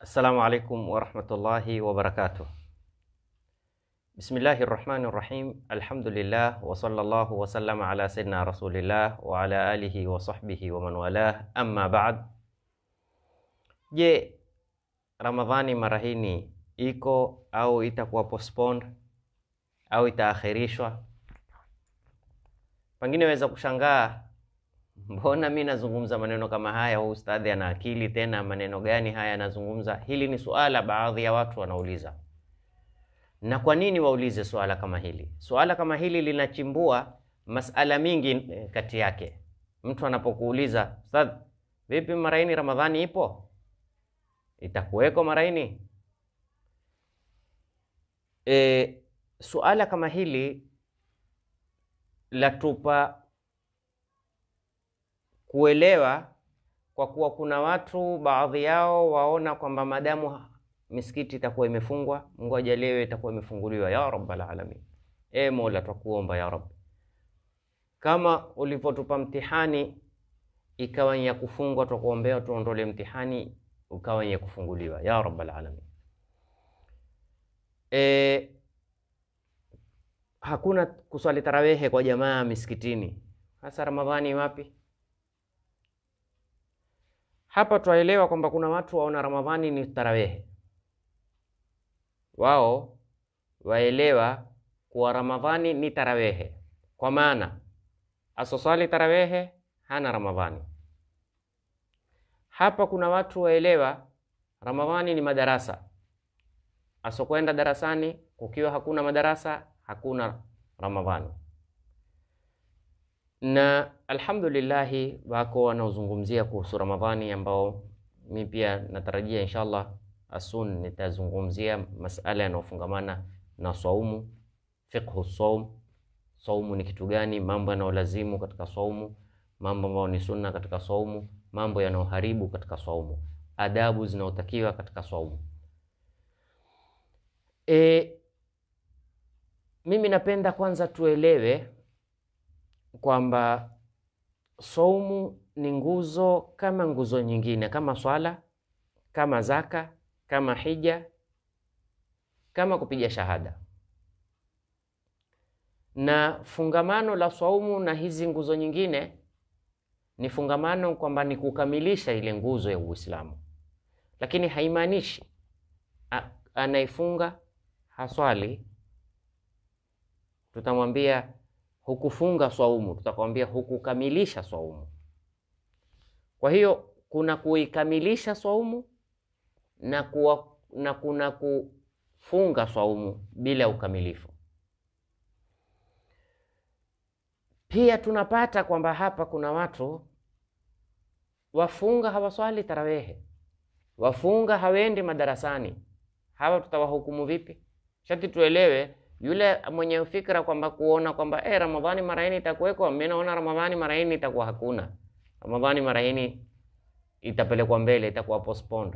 السلام عليكم ورحمة الله وبركاته بسم الله الرحمن الرحيم الحمد لله وصلى الله وسلم على سيدنا رسول الله وعلى آله وصحبه ومن والاه أما بعد Je, Ramadhani mara hii iko au itakuwa postponed au itaakhirishwa? Pengine waweza kushangaa mbona mi nazungumza maneno kama haya? hu ustadhi ana akili? Tena maneno gani haya anazungumza? Hili ni suala baadhi ya watu wanauliza. Na kwa nini waulize suala kama hili? Suala kama hili linachimbua masala mingi eh, kati yake. Mtu anapokuuliza ustadhi, vipi maraini Ramadhani ipo itakuweko maraini? E, suala kama hili latupa kuelewa, kwa kuwa kuna watu baadhi yao waona kwamba madamu misikiti itakuwa imefungwa, ngoja ajaliwe itakuwa imefunguliwa. Ya rabbal alamin, e Mola twakuomba ya Rabb, kama ulivyotupa mtihani ikawa ni ya kufungwa, twakuombea tuondole mtihani ukawa ni ya kufunguliwa, ya rabbal alamin. E, hakuna kuswali tarawehe kwa jamaa misikitini, hasa Ramadhani wapi hapa twaelewa kwamba kuna watu waona Ramadhani ni tarawehe, wao waelewa kuwa Ramadhani ni tarawehe, kwa maana asoswali tarawehe hana Ramadhani. Hapa kuna watu waelewa Ramadhani ni madarasa, asokwenda darasani kukiwa hakuna madarasa hakuna Ramadhani na Alhamdulillahi, wako wanaozungumzia kuhusu Ramadhani ambao mi pia natarajia inshallah asun nitazungumzia masala yanayofungamana na saumu, fiqhu saum, saumu ni kitu gani, mambo yanayolazimu katika saumu, mambo ambayo ni sunna katika saumu, mambo yanayoharibu katika saumu, adabu zinazotakiwa katika saumu. E, mimi napenda kwanza tuelewe kwamba Saumu ni nguzo kama nguzo nyingine, kama swala, kama zaka, kama hija, kama kupiga shahada. Na fungamano la swaumu na hizi nguzo nyingine ni fungamano kwamba ni kukamilisha ile nguzo ya Uislamu, lakini haimaanishi anaifunga haswali tutamwambia hukufunga swaumu, tutakwambia hukukamilisha swaumu. Kwa hiyo kuna kuikamilisha swaumu na, kuwa, na kuna kufunga swaumu bila ukamilifu. Pia tunapata kwamba hapa kuna watu wafunga hawaswali tarawehe, wafunga hawendi madarasani. Hawa tutawahukumu vipi? Shati tuelewe yule mwenye fikra kwamba kuona kwamba eh, Ramadhani mara hii itakuwekwa, mimi naona Ramadhani mara hii itakuwa hakuna. Ramadhani mara hii itapelekwa mbele, itakuwa postponed.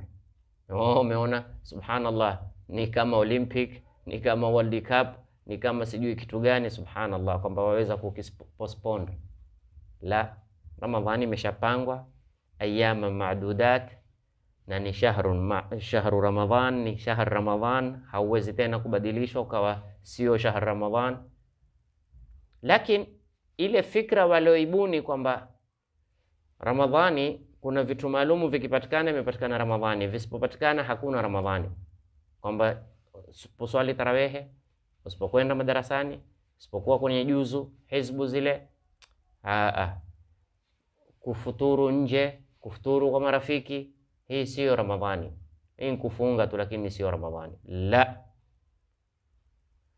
Oh, umeona, subhanallah, ni kama Olympic, ni kama World Cup, ni kama sijui kitu gani, subhanallah, kwamba waweza kukipostpone. La, Ramadhani imeshapangwa ayama maadudat na ni shahru, ma, shahru Ramadhan ni shahru Ramadhan, hauwezi tena kubadilishwa ukawa sio shahr Ramadhan. Lakini ile fikra walioibuni kwamba Ramadhani kuna vitu maalumu vikipatikana, imepatikana Ramadhani, visipopatikana hakuna Ramadhani, kwamba usiposwali tarawehe, usipokwenda madarasani, usipokuwa kwenye juzu hizbu zile, aa, kufuturu nje, kufuturu kwa marafiki, hii siyo Ramadhani. Hii kufunga tu, lakini siyo Ramadhani la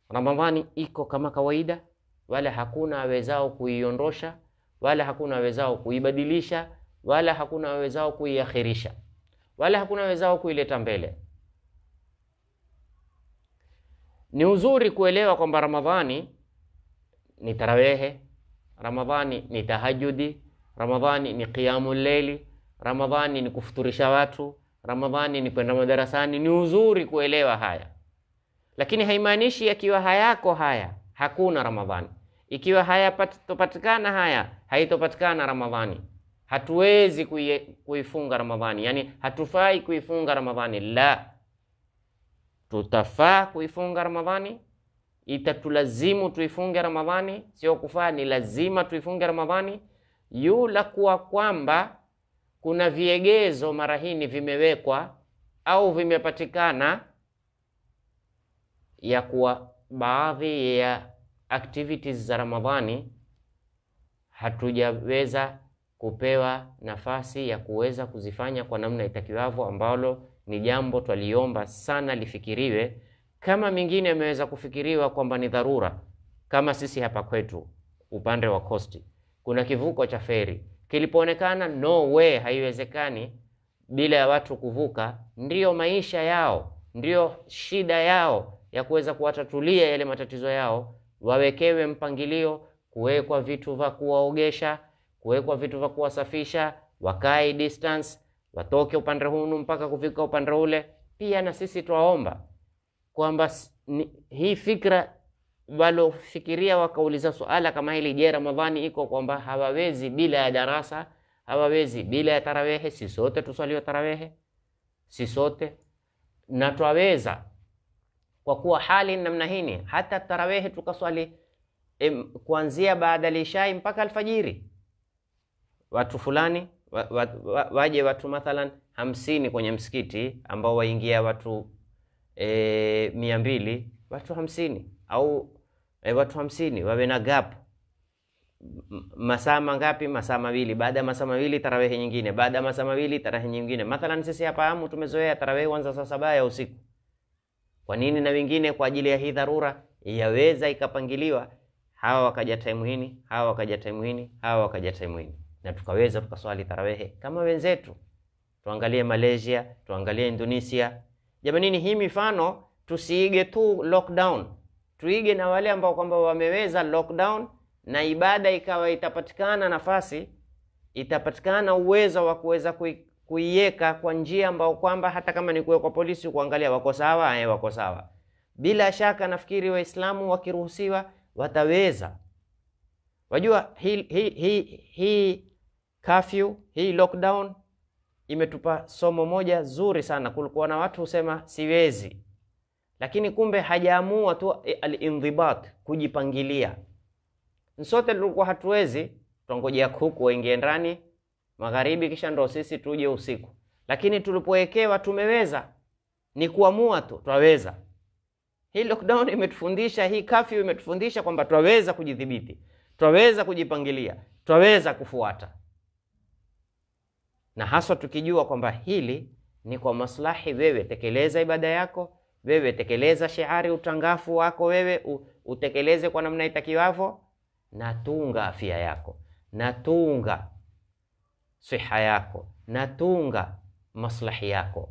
Ramadhani iko kama kawaida, wala hakuna awezao kuiondosha, wala hakuna awezao kuibadilisha, wala hakuna awezao kuiakhirisha, wala hakuna awezao kuileta mbele. Ni uzuri kuelewa kwamba Ramadhani ni tarawehe, Ramadhani ni tahajudi, Ramadhani ni kiamu leili, Ramadhani ni kufuturisha watu, Ramadhani ni kwenda madarasani. Ni uzuri kuelewa haya lakini haimaanishi akiwa hayako haya hakuna Ramadhani. Ikiwa hayatopatikana haya, haitopatikana Ramadhani. Hatuwezi kuifunga Ramadhani, yani hatufai kuifunga Ramadhani. La, tutafaa kuifunga Ramadhani, itatulazimu tuifunge Ramadhani, sio kufaa, ni lazima tuifunge Ramadhani yula kuwa kwamba kuna viegezo mara hii vimewekwa au vimepatikana ya kuwa baadhi ya activities za Ramadhani hatujaweza kupewa nafasi ya kuweza kuzifanya kwa namna itakiwavyo, ambalo ni jambo twaliomba sana lifikiriwe, kama mingine imeweza kufikiriwa kwamba ni dharura, kama sisi hapa kwetu upande wa coast, kuna kivuko cha feri kilipoonekana no way, haiwezekani bila ya watu kuvuka. Ndiyo maisha yao, ndiyo shida yao, ya kuweza kuwatatulia yale matatizo yao, wawekewe mpangilio, kuwekwa vitu vya kuwaogesha, kuwekwa vitu vya kuwasafisha, wakae distance, watoke upande huu mpaka kufika upande ule. Pia na sisi twaomba kwamba hii fikra walofikiria wakauliza suala kama hili, je, Ramadhani iko kwamba hawawezi bila ya darasa, hawawezi bila ya tarawehe? Si sote tuswaliwe tarawehe, si sote na twaweza kwa kuwa hali namna hii, hata tarawehi tukaswali kuanzia baada lishai mpaka alfajiri, watu fulani wa, wa, wa, waje watu mathalan hamsini kwenye msikiti ambao waingia watu e, mia mbili watu hamsini au e, watu hamsini wawe na gap masaa mangapi? Masaa mawili. Baada ya masaa mawili tarawehi nyingine, baada ya masaa mawili tarawehi nyingine. Mathalan sisi hapa Amu tumezoea tarawehi huanza saa saba ya usiku kwa nini na wengine kwa ajili ya hii dharura yaweza ikapangiliwa, hawa wakaja time hini, hawa wakaja time hini, hawa wakaja time hini, na tukaweza tukaswali tarawehe kama wenzetu. Tuangalie Malaysia, tuangalie Indonesia. Jamanini, hii mifano tusiige tu lockdown, tuige na wale ambao kwamba wameweza lockdown na ibada ikawa itapatikana nafasi, itapatikana uwezo wa kuweza kuiweka kwa njia ambayo kwamba hata kama ni kuwekwa polisi kuangalia wako sawa eh, wako sawa. Bila shaka nafikiri Waislamu wakiruhusiwa wataweza. Wajua hii hii hi, hi, curfew, hii lockdown imetupa somo moja zuri sana. Kulikuwa na watu husema siwezi, lakini kumbe hajaamua tu e, alindhibat, kujipangilia. Sote tulikuwa hatuwezi, twangojea kuku waingie ndani magharibi, kisha ndo sisi tuje usiku. Lakini tulipowekewa tumeweza, ni kuamua tu, twaweza. Hii lockdown imetufundisha, hii kafy imetufundisha kwamba twaweza kujidhibiti, twaweza kujipangilia, twaweza kufuata, na haswa tukijua kwamba hili ni kwa maslahi. Wewe tekeleza ibada yako, wewe tekeleza shiari utangafu wako, wewe utekeleze kwa namna itakiwavo na tunga afya yako, na tunga siha yako na tunga maslahi yako.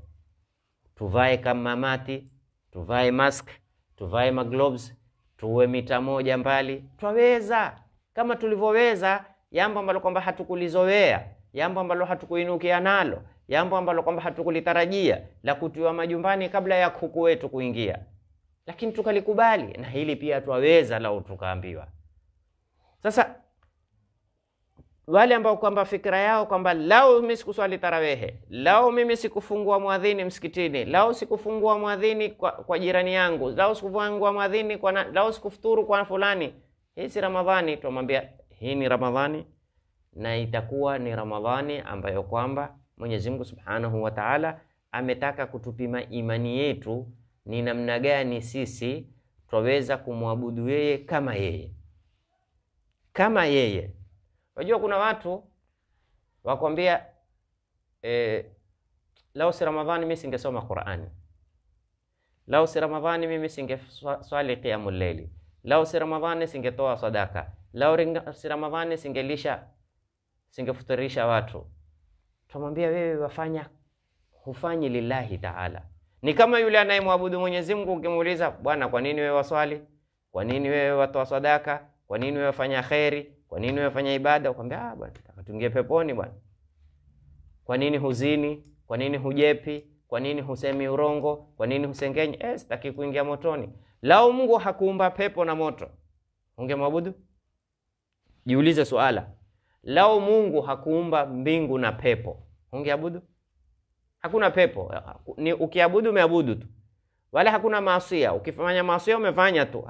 Tuvae kama mati, tuvae mask, tuvae magloves, tuwe mita moja mbali. Twaweza kama tulivyoweza jambo ambalo kwamba hatukulizowea, jambo ambalo hatukuinukia nalo, jambo ambalo kwamba hatukulitarajia la kutiwa majumbani kabla ya kuku wetu kuingia, lakini tukalikubali. Na hili pia twaweza lau tukaambiwa. Sasa wale ambao kwamba fikira yao kwamba lao mimi sikuswali tarawehe, lao mimi sikufungua mwadhini msikitini, lao sikufungua mwadhini kwa, kwa jirani yangu, lao sikufungua mwadhini kwa na, lao sikufuturu kwa fulani. Hii si Ramadhani. Tumwambia hii ni Ramadhani na itakuwa ni Ramadhani ambayo kwamba Mwenyezi Mungu Subhanahu wa Ta'ala ametaka kutupima imani yetu ni namna gani sisi twaweza kumwabudu yeye kama yeye kama yeye Unajua kuna watu wakwambia eh, lao si Ramadhani mimi singesoma Qur'an. Lao si Ramadhani mimi singeswali qiyamul layli, lao si Ramadhani singetoa sadaka, Lao si Ramadhani singelisha singefutarisha watu. Tumwambia wewe, wafanya hufanyi lillahi taala. Ni kama yule anayemwabudu Mwenyezi Mungu, ukimuuliza bwana, kwa nini wewe waswali? Kwa nini wewe watoa sadaka? Kwa nini wewe wafanya khairi? Kwa nini unafanya ibada? Ukwambia, ah bwana, tuingie peponi bwana. Kwa nini huzini? Kwa nini hujepi? Kwa nini husemi urongo? Kwa nini husengenyi? Eh, sitaki kuingia motoni. Lau Mungu hakuumba pepo na moto, ungemwabudu? Jiulize suala, lau Mungu hakuumba mbingu na pepo, ungeabudu? Hakuna pepo ni ukiabudu, umeabudu tu, wala hakuna maasia. Ukifanya maasia, eh, umefanya tu.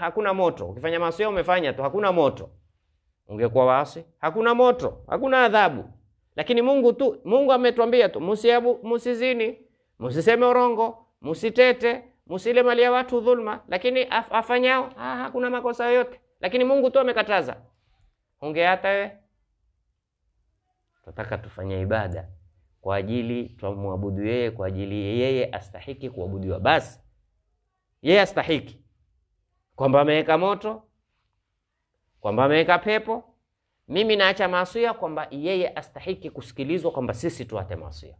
Hakuna moto, ukifanya maasia, umefanya tu, hakuna moto ungekuwa waasi, hakuna moto, hakuna adhabu. Lakini Mungu tu, Mungu ametuambia tu, musiabu, musizini, musiseme urongo, musitete, musile mali ya watu dhulma. Lakini af, afanyao ah, hakuna makosa yoyote. Lakini Mungu tu amekataza. ungeata hata wewe tufanye ibada kwa ajili tumwabudu yeye, kwa ajili yeye astahiki kuabudiwa. Basi yeye astahiki kwamba ameweka moto kwamba ameweka pepo. Mimi naacha maasia kwamba yeye astahiki kusikilizwa, kwamba sisi tuate maasia.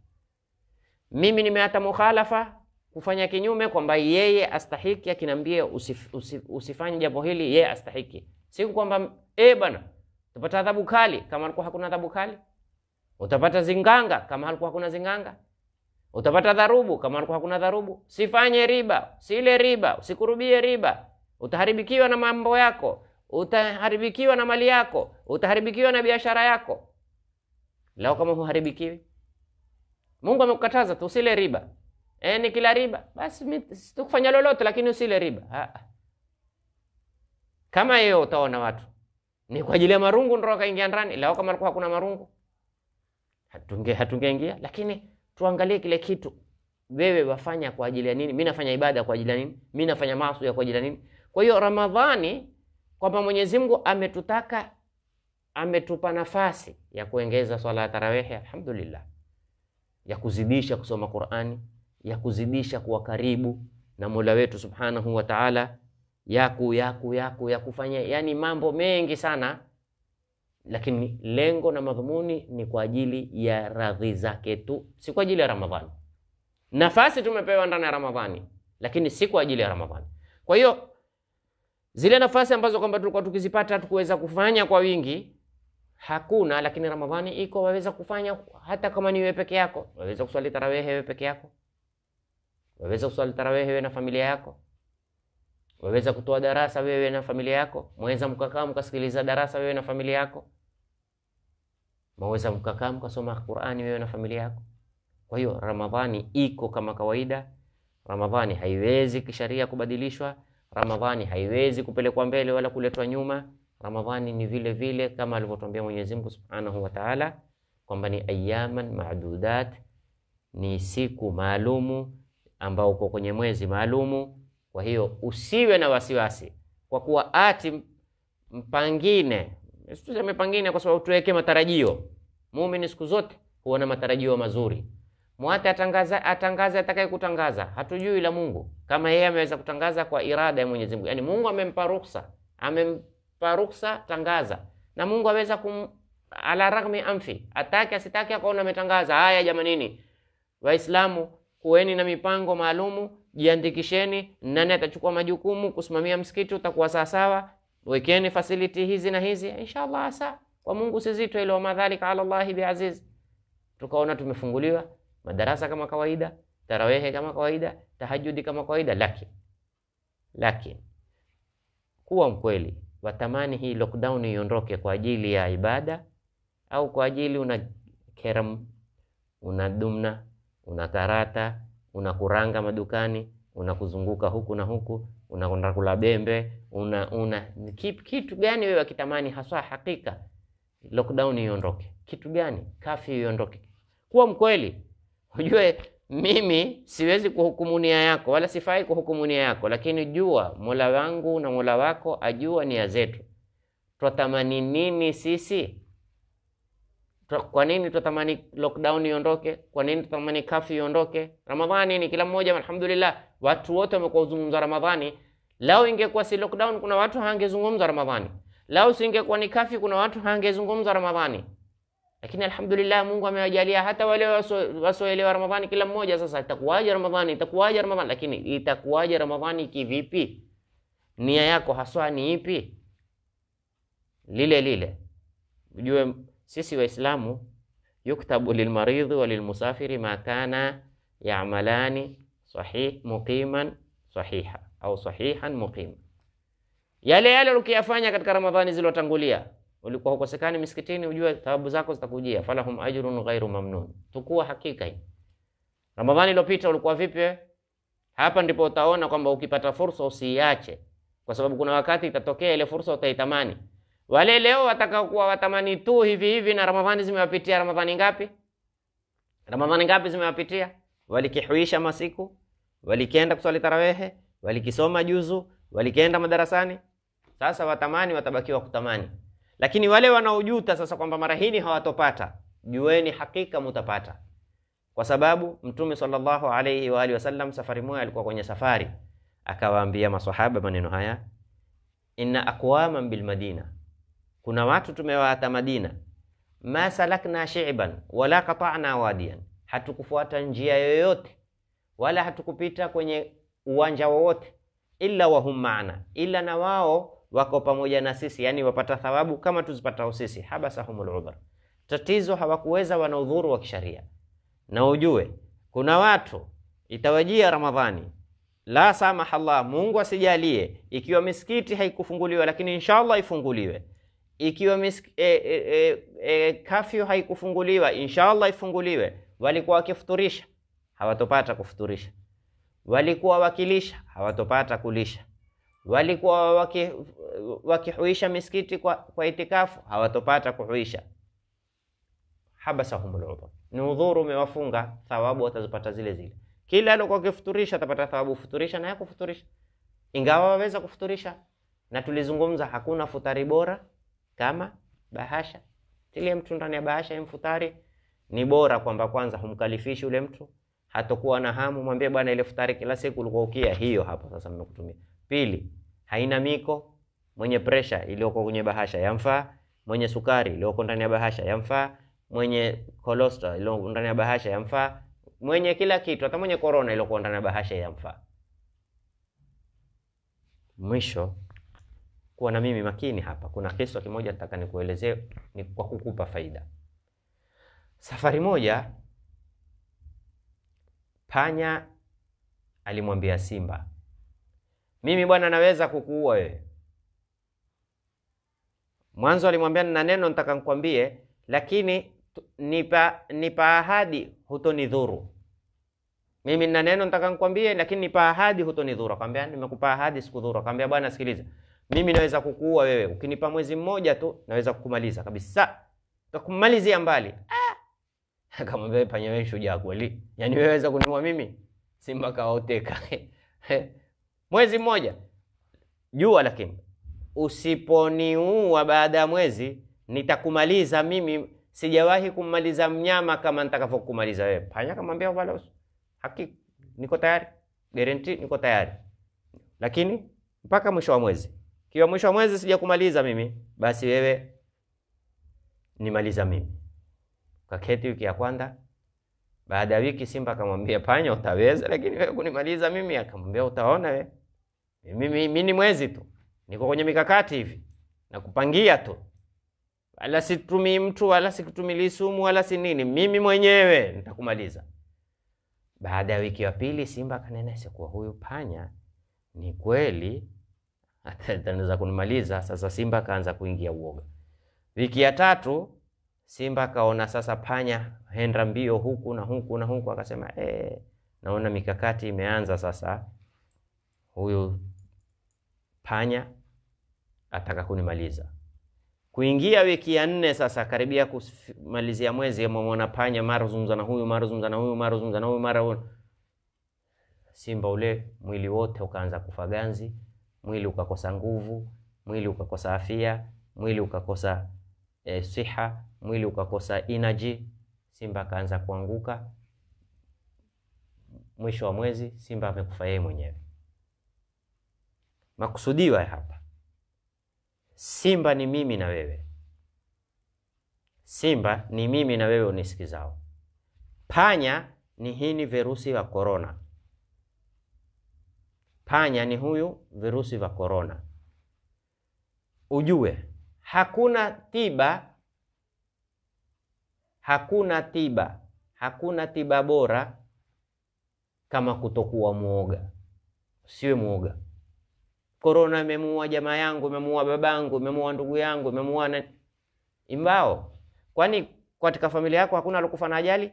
Mimi nimeata mukhalafa kufanya kinyume, kwamba yeye astahiki, akiniambia usif, usif, usifanye jambo hili, yeye astahiki, siku kwamba eh, bwana utapata adhabu kali kama alikuwa hakuna adhabu kali, utapata zinganga kama alikuwa hakuna zinganga utapata dharubu kama alikuwa hakuna dharubu. Sifanye riba, sile riba, usikurubie riba, utaharibikiwa na mambo yako utaharibikiwa na mali yako, utaharibikiwa na biashara yako. Lao kama huharibikiwi. Mungu amekukataza tu usile riba. E, ni kila riba basi situkufanya lolote, lakini usile riba ha. Kama hiyo utaona watu ni kwa ajili ya marungu ndio wakaingia ndani. Lao kama alikuwa hakuna marungu hatunge hatungeingia, lakini tuangalie kile kitu wewe wafanya kwa ajili ya nini? Mimi nafanya ibada kwa ajili ya nini? Mimi nafanya maasi kwa ajili ya nini? Kwa hiyo Ramadhani kwamba Mwenyezi Mungu ametutaka ametupa nafasi ya kuongeza swala ya tarawehi, alhamdulillah, ya kuzidisha kusoma Qur'ani, ya kuzidisha kuwa karibu na Mola wetu Subhanahu wa Ta'ala, yaku yaku yaku ya kufanya yani mambo mengi sana, lakini lengo na madhumuni ni kwa ajili ya radhi zake tu, si kwa ajili ya Ramadhani. Nafasi tumepewa ndani ya Ramadhani, lakini si kwa ajili ya Ramadhani. Kwa hiyo Zile nafasi ambazo kwamba tulikuwa tukizipata tukuweza kufanya kwa wingi hakuna, lakini Ramadhani iko, waweza kufanya hata kama ni wewe peke yako. Waweza kuswali tarawehe wewe peke yako, waweza kuswali tarawehe wewe na familia yako, waweza kutoa darasa wewe na familia yako, mweza mkakaa mkasikiliza darasa wewe na familia yako, mwaweza mkakaa mkasoma Qur'ani wewe na familia yako. Kwa hiyo Ramadhani iko kama kawaida. Ramadhani haiwezi kisharia kubadilishwa. Ramadhani haiwezi kupelekwa mbele wala kuletwa nyuma. Ramadhani ni vile vile kama alivyotuambia Mwenyezi Mungu Subhanahu wa Ta'ala kwamba ni ayyaman ma'dudat, ni siku maalumu ambao uko kwenye mwezi maalumu. Kwa hiyo usiwe na wasiwasi, kwa kuwa ati mpangine, tuseme pangine kwa sababu tuweke matarajio. Muumini siku zote huona matarajio mazuri, mwate atangaza, atangaze atakaye kutangaza, hatujui la Mungu kama yeye ameweza kutangaza kwa irada ya Mwenyezi Mungu. Yaani Mungu amempa ruksa, amempa ruksa tangaza. Na Mungu aweza kum ala ragmi amfi, atake asitake akaona ametangaza. Haya jamanini, Waislamu kuweni na mipango maalumu, jiandikisheni, nani atachukua majukumu kusimamia msikiti utakuwa sawa sawa, wekeni facility hizi na hizi, inshallah asa kwa Mungu sizito zito ile, wamadhalika ala llahi biaziz. Tukaona tumefunguliwa madarasa kama kawaida tarawehe kama kawaida, tahajudi kama kawaida, lakini lakini kuwa mkweli, watamani hii lockdown iondoke kwa ajili ya ibada au kwa ajili una kerem una dumna, una karata, una kuranga madukani, una kuzunguka huku na huku, kwenda kula bembe, una una kitu gani wewe wakitamani haswa? Hakika lockdown iondoke. Kitu gani? Kafi iondoke. Kuwa mkweli, ujue mimi siwezi kuhukumu nia yako wala sifai kuhukumu nia yako, lakini jua Mola wangu na Mola wako ajua nia zetu. Twatamani nini sisi? Kwa nini twatamani lockdown iondoke? Kwa nini twatamani kafi iondoke? Ramadhani ni kila mmoja, alhamdulillah, watu wote wamekuwa zungumza Ramadhani. Lao ingekuwa si lockdown, kuna watu hangezungumza Ramadhani. Lao singekuwa ni kafi, kuna watu hangezungumza Ramadhani lakini alhamdulillah Mungu amewajalia hata wale wasioelewa Ramadhani, kila mmoja sasa, itakuwaje Ramadhani, itakuwaje Ramadhani. Lakini itakuwaje Ramadhani kivipi? Nia yako haswa ni ipi? Lile lile ujue, sisi Waislamu, yuktabu lilmaridhi wa lilmusafiri ma kana yamalani sahih muqiman sahiha au sahihan muqima, yale yale ukiyafanya katika Ramadhani zilotangulia ulikuwa hukosekani misikitini, ujue thawabu zako zitakujia, falahum ajrun ghairu mamnun. Tukua hakika hii. Ramadhani iliyopita ulikuwa vipi? Hapa ndipo utaona kwamba ukipata fursa usiiache, kwa sababu kuna wakati itatokea ile fursa utaitamani. Wale leo watakaokuwa watamani tu hivi hivi, na Ramadhani zimewapitia. Ramadhani ngapi? Ramadhani ngapi zimewapitia? Walikihuisha masiku, walikienda kuswali tarawehe, walikisoma juzu, walikienda madarasani. Sasa watamani, watabakiwa kutamani lakini wale wanaojuta sasa kwamba mara hini hawatopata, jueni hakika mutapata, kwa sababu Mtume sallallahu alaihi wa alihi wasallam safari moja alikuwa kwenye safari, akawaambia maswahaba maneno haya, inna aqwaman bil Madina, kuna watu tumewaata Madina, ma salakna shi'ban wala qata'na wadiyan, hatukufuata njia yoyote wala hatukupita kwenye uwanja wowote, illa wahum maana, ila na wao wako pamoja na sisi, yani wapata thawabu kama tuzipatao sisi. Habasahumul udhur, tatizo hawakuweza, wanaudhuru wa kisharia. Na ujue kuna watu itawajia Ramadhani, la samaha Allah, Mungu asijalie, ikiwa misikiti haikufunguliwa, lakini inshallah ifunguliwe ikiwa misk, e, e, e, e, kafyu haikufunguliwa inshallah ifunguliwe. Walikuwa wakifuturisha hawatopata kufuturisha, walikuwa wakilisha hawatopata kulisha walikuwa wakihuisha waki, misikiti kwa, kwa itikafu hawatopata kuhuisha. habasahum udhur, ni udhuru umewafunga, thawabu watazipata zile zile. Kila alikuwa akifuturisha atapata thawabu, futurisha na yako futurisha, ingawa waweza kufuturisha, na tulizungumza hakuna futari bora kama bahasha. Tilia mtu ndani ya bahasha, imfutari ni bora, kwamba kwanza humkalifishi ule mtu, hatakuwa na hamu. Mwambie bwana, ile futari kila siku ulikuwa ukia, hiyo hapo sasa nimekutumia Pili, haina miko. Mwenye presha iliyoko kwenye bahasha yamfaa. Mwenye sukari iliyoko ndani ya bahasha yamfaa. Mwenye kolosta iliyoko ndani ya bahasha yamfaa. Mwenye kila kitu, hata mwenye korona iliyoko ndani ya bahasha yamfaa. Mwisho, kuwa na mimi makini hapa. Kuna kisa kimoja nataka nikuelezee, ni kwa kukupa faida. Safari moja panya alimwambia simba mimi bwana naweza kukuua wewe. Mwanzo alimwambia nina neno nitaka nikwambie, lakini nipa nipa ahadi hutonidhuru. Mimi nina neno nitaka nikwambie, lakini nipa ahadi hutonidhuru. Akamwambia nimekupa ahadi sikudhuru. Akamwambia bwana, sikiliza, mimi naweza kukuua wewe, ukinipa mwezi mmoja tu naweza kukumaliza kabisa, nitakumalizia mbali. Ah! Akamwambia panya, wewe shujaa kweli, yaani wewe waweza kunua mimi simba kaoteka eh, mwezi mmoja, jua lakini, usiponiua baada ya mwezi nitakumaliza mimi. Sijawahi kumaliza mnyama kama nitakavyokumaliza wewe. Panya kamwambia wala hakika niko tayari, guarantee niko tayari, lakini mpaka mwisho wa mwezi. Kiwa mwisho wa mwezi sijakumaliza mimi, basi wewe nimaliza mimi. Kaketi wiki ya kwanza, baada ya wiki simba akamwambia panya, utaweza lakini wewe kunimaliza mimi? Akamwambia utaona wewe mimi ni mwezi tu, niko kwenye mikakati hivi na kupangia tu, wala situmii mtu wala sikutumilii sumu wala si nini, mimi mwenyewe nitakumaliza. Baada ya wiki ya pili, simba kanenese kuwa huyu panya ni kweli ataweza kunimaliza. Sasa simba kaanza kuingia uoga. Wiki ya tatu simba kaona sasa panya henda mbio huku na huku na huku, akasema eh, naona mikakati imeanza sasa huyu panya ataka kunimaliza. Kuingia wiki ya nne sasa, karibia kumalizia mwezi, amemwona panya, mara zungumza na huyu, mara zungumza na huyu, mara zungumza na huyu, mara u... simba ule mwili wote ukaanza kufa ganzi, mwili ukakosa nguvu, mwili ukakosa afya, mwili ukakosa e, siha, mwili ukakosa energy, simba akaanza kuanguka. Mwisho wa mwezi simba amekufa yeye mwenyewe makusudiwa ya hapa. Simba ni mimi na wewe, simba ni mimi na wewe unisikizao. Panya ni hini virusi vya korona. Panya ni huyu virusi vya korona. Ujue hakuna tiba, hakuna tiba, hakuna tiba bora kama kutokuwa mwoga. Usiwe mwoga korona imemua jamaa yangu, imemua babangu, imemua ndugu yangu, imemua na imbao. Kwani katika familia yako hakuna alokufa na ajali?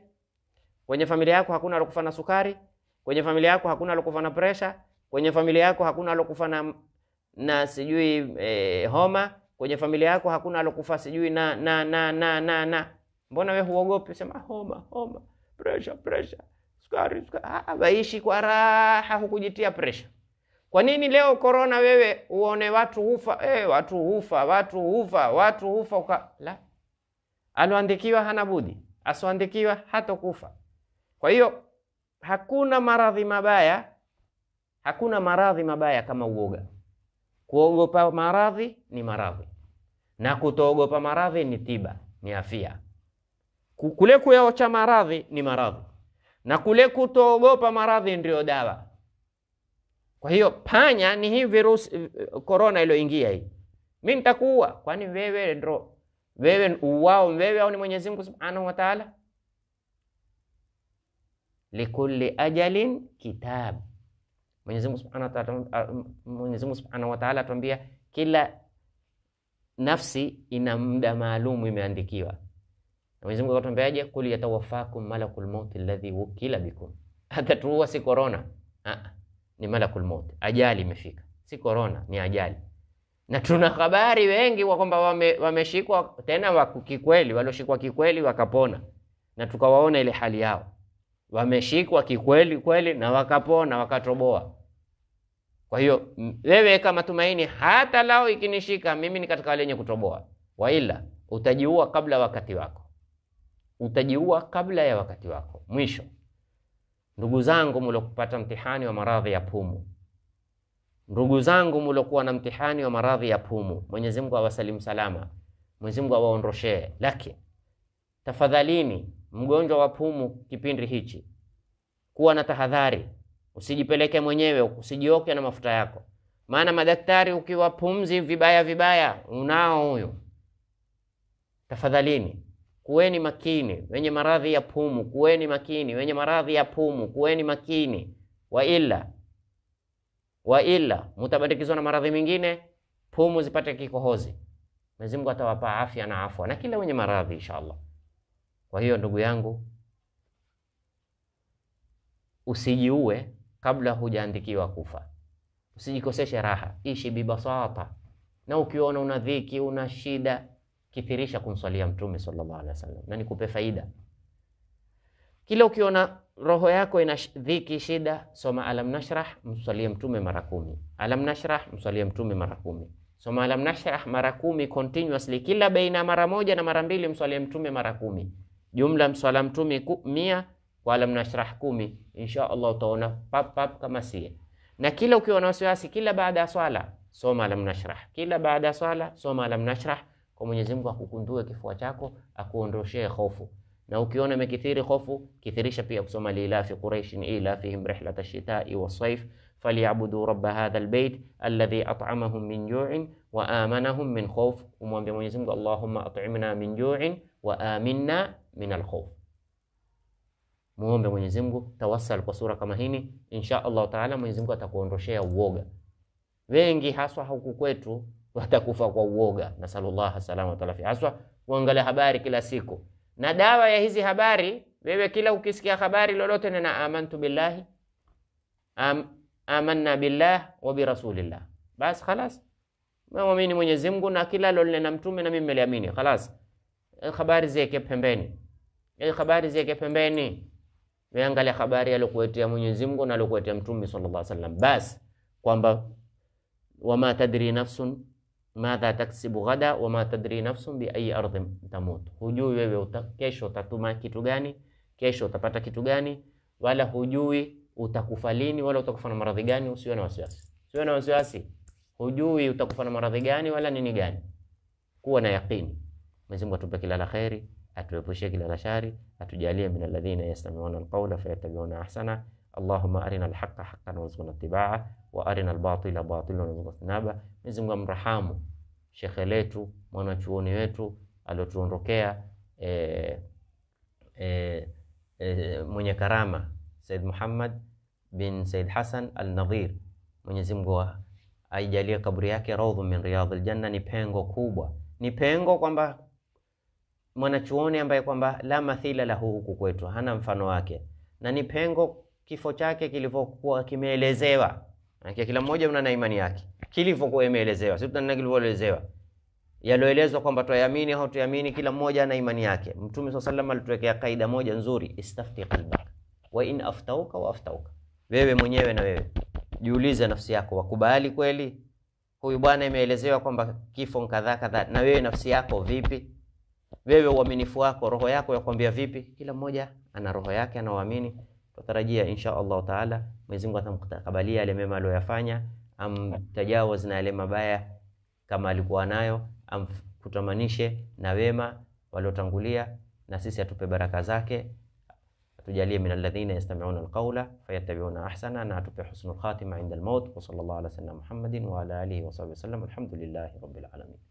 Kwenye familia yako hakuna alokufa na sukari? Kwenye familia yako hakuna alokufa na pressure? Kwenye familia yako hakuna alokufa na na sijui eh, homa? Kwenye familia yako hakuna alokufa sijui na na na na na, na. Mbona wewe huogopi? Sema homa, homa, pressure, pressure, sukari, sukari. Ah, ah waishi kwa raha, hukujitia pressure. Kwa nini leo korona wewe uone watu hufa, e, watu hufa, watu hufa, watu hufa uka... la aloandikiwa hana budi, asoandikiwa hata kufa. Kwa hiyo hakuna maradhi mabaya, hakuna maradhi mabaya kama uoga. Kuogopa maradhi ni maradhi na kutoogopa maradhi ni tiba, ni afya. Kule kuyaocha maradhi ni maradhi na kule kutoogopa maradhi ndio dawa. Kwa hiyo panya ni hii virus korona eh, eh, iliyoingia hii, mi nitakuua. Kwani wewe ndo wewe uwao wewe au ni mwenyezimngu Subhanahu wa Ta'ala? ajalin kitab. mwenyezimngu Mungu Subhanahu wa Ta'ala, eh, atuambia kila nafsi ina muda maalum imeandikiwa. Mwenyezi Mungu akatuambiaje? Kul yatawaffakum malakul mauti alladhi wukila bikum. Atatuua si korona. Ah ni malakul maut, ajali imefika, si korona, ni ajali. Na tuna habari wengi wa kwamba wameshikwa wame tena wa kikweli, walioshikwa kikweli wakapona, na tukawaona ile hali yao, wameshikwa kikweli kweli na wakapona, wakatoboa. Kwa hiyo wewe kama matumaini, hata lao ikinishika mimi ni katika wale wenye kutoboa, waila utajiua kabla wakati wako, utajiua kabla ya wakati wako mwisho. Ndugu zangu mliokupata mtihani wa maradhi ya pumu, ndugu zangu mliokuwa na mtihani wa maradhi ya pumu, Mwenyezi Mungu awasalimu salama, Mwenyezi Mungu awaondoshee. Lakini tafadhalini, mgonjwa wa pumu kipindi hichi, kuwa na tahadhari, usijipeleke mwenyewe, usijioke na mafuta yako, maana madaktari ukiwapumzi vibaya vibaya, unao huyo. Tafadhalini kuweni makini. Wenye maradhi ya pumu, kuweni makini. Wenye maradhi ya pumu, kuweni makini. wa ila mutabandikizwa na maradhi mengine, pumu zipate kikohozi. Mwenyezi Mungu atawapa afya na afwa na kila wenye maradhi inshallah. Kwa hiyo ndugu yangu, usijiue kabla hujaandikiwa kufa, usijikoseshe raha, ishi bibasata, na ukiona una dhiki una shida kithirisha kumswalia Mtume sallallahu alaihi wasallam, na nikupe faida kila ukiona roho yako ina dhiki, shida, soma alam nashrah, mswalie Mtume mara kumi. Alam nashrah, mswalie Mtume mara kumi. Soma alam nashrah mara kumi continuously, kila baina mara moja na mara mbili, mswalie Mtume mara kumi. Jumla mswala Mtume mia kwa alam nashrah kumi, insha Allah utaona pap pap kama si Na kila ukiona wasiwasi, kila baada ya swala soma alam nashrah, kila baada ya swala soma alam nashrah kwa Mwenyezi Mungu akukundue kifua chako, akuondoshee hofu. Na ukiona imekithiri hofu, kithirisha pia kusoma lila fi quraish ila lilafi quraishin ilafihim rihlata wa sayf falyabudu rabb hadha albayt alladhi at'amahum min ju'in wa amanahum min khawf. Umwambie Mwenyezi Mungu, Allahumma at'imna min ju'in wa aminna min alkhawf. Muombe Mwenyezi Mungu, tawassal kwa sura kama hini, insha Allah taala Mwenyezi Mungu atakuondoshea uoga. Wengi haswa huku kwetu watakufa kwa uoga. Nasallallahu salama wataala fi aswa. Uangalia habari kila siku, na dawa ya hizi habari, wewe kila ukisikia habari lolote nena amantu billahi am, amanna billah wa bi rasulillah, bas khalas, mwamini Mwenyezi Mungu na kila lolote na mtume na mimi nimeamini khalas. Habari zake pembeni, habari zake pembeni, wewe angalia habari aliyokuletea Mwenyezi Mungu na aliyokuletea mtume sallallahu alaihi wasallam, bas kwamba wama tadri nafsun madha taksibu ghada wama tadri nafsun bi ayi ardhin tamut, hujui wewe uta, kesho utatuma kitu gani, kesho utapata kitu gani, wala hujui utakufa lini, wala utakufa na maradhi gani. Usiwe na wasiwasi, usiwe na wasiwasi, hujui utakufa na maradhi gani wala nini gani. Kuwa na yaqini. Mwenyezi Mungu atupe kila la kheri, atuepushe kila la shari, atujalie min alladhina yastami'una alqawla fayattabi'una ahsana اللهم أرنا الحق حقا warzuqna tibaa وأرنا الباطل باطلا batilan warzuqna نزم Mwenyezi رحامه amrahamu shekhe letu mwanachuoni wetu aliotuondokea e, e, e, mwenye karama Said Muhammad bin Said Hassan al-Nadhir. Mwenyezi Mungu aijalie kaburi yake raudhu min riyadhil janna, ni pengo kubwa, ni pengo kwamba mwanachuoni ambaye kwamba la mathila lahu huku kwetu, hana mfano wake, na ni pengo kifo chake kilivyokuwa kimeelezewa. Kila mmoja una na imani yake kilivyokuwa imeelezewa, si tunanena kilivyoelezewa, yaloelezwa kwamba tuamini au tuamini, kila mmoja ana imani yake. Mtume swalla sallam alituwekea kaida moja nzuri, istafti qalbak wa in aftauka wa aftauka, wewe mwenyewe na wewe jiulize nafsi yako, wakubali kweli huyu bwana imeelezewa kwamba kifo kadhaa kadhaa, na wewe nafsi yako vipi? Wewe uaminifu wako, roho yako yakwambia vipi? Kila mmoja ana roho yake, anaoamini tutarajia insha Allah taala Mwenyezi Mungu atamkubalia yale mema aliyoyafanya, amtajawaz na yale mabaya kama alikuwa nayo, amkutamanishe na wema waliotangulia, na sisi atupe baraka zake, atujalie min alladhina yastami'una alqawla fayattabi'una ahsana, na atupe husnul khatima inda almaut. Wa sallallahu ala sayyidina Muhammadin wa ala alihi wa sahbihi sallam alhamdulillahi rabbil alamin.